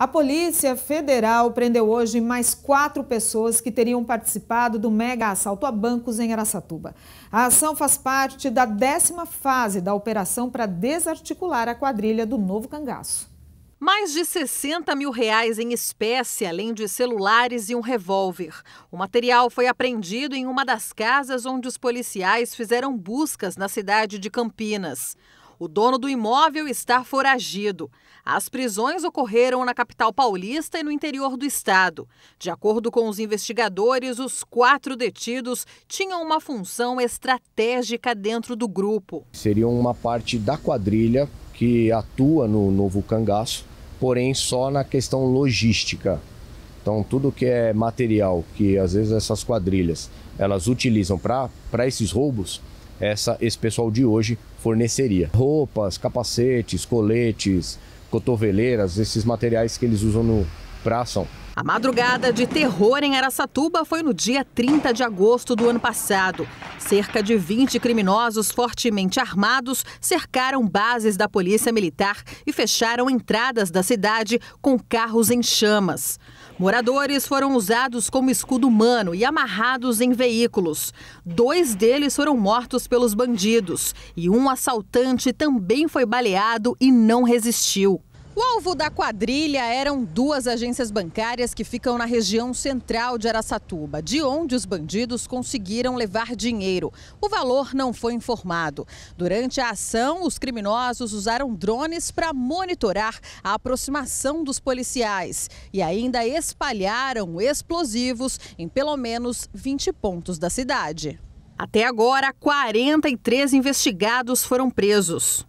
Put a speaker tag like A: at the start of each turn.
A: A Polícia Federal prendeu hoje mais quatro pessoas que teriam participado do mega assalto a bancos em Araçatuba. A ação faz parte da décima fase da operação para desarticular a quadrilha do novo cangaço.
B: Mais de 60 mil reais em espécie, além de celulares e um revólver. O material foi apreendido em uma das casas onde os policiais fizeram buscas na cidade de Campinas o dono do imóvel está foragido. As prisões ocorreram na capital paulista e no interior do estado. De acordo com os investigadores, os quatro detidos tinham uma função estratégica dentro do grupo.
C: Seriam uma parte da quadrilha que atua no novo cangaço, porém só na questão logística. Então, tudo que é material que às vezes essas quadrilhas elas utilizam para esses roubos, essa, esse pessoal de hoje forneceria. Roupas, capacetes, coletes, cotoveleiras, esses materiais que eles usam no, praça.
B: A madrugada de terror em Araçatuba foi no dia 30 de agosto do ano passado. Cerca de 20 criminosos fortemente armados cercaram bases da Polícia Militar e fecharam entradas da cidade com carros em chamas. Moradores foram usados como escudo humano e amarrados em veículos. Dois deles foram mortos pelos bandidos e um assaltante também foi baleado e não resistiu. O alvo da quadrilha eram duas agências bancárias que ficam na região central de Araçatuba, de onde os bandidos conseguiram levar dinheiro. O valor não foi informado. Durante a ação, os criminosos usaram drones para monitorar a aproximação dos policiais e ainda espalharam explosivos em pelo menos 20 pontos da cidade. Até agora, 43 investigados foram presos.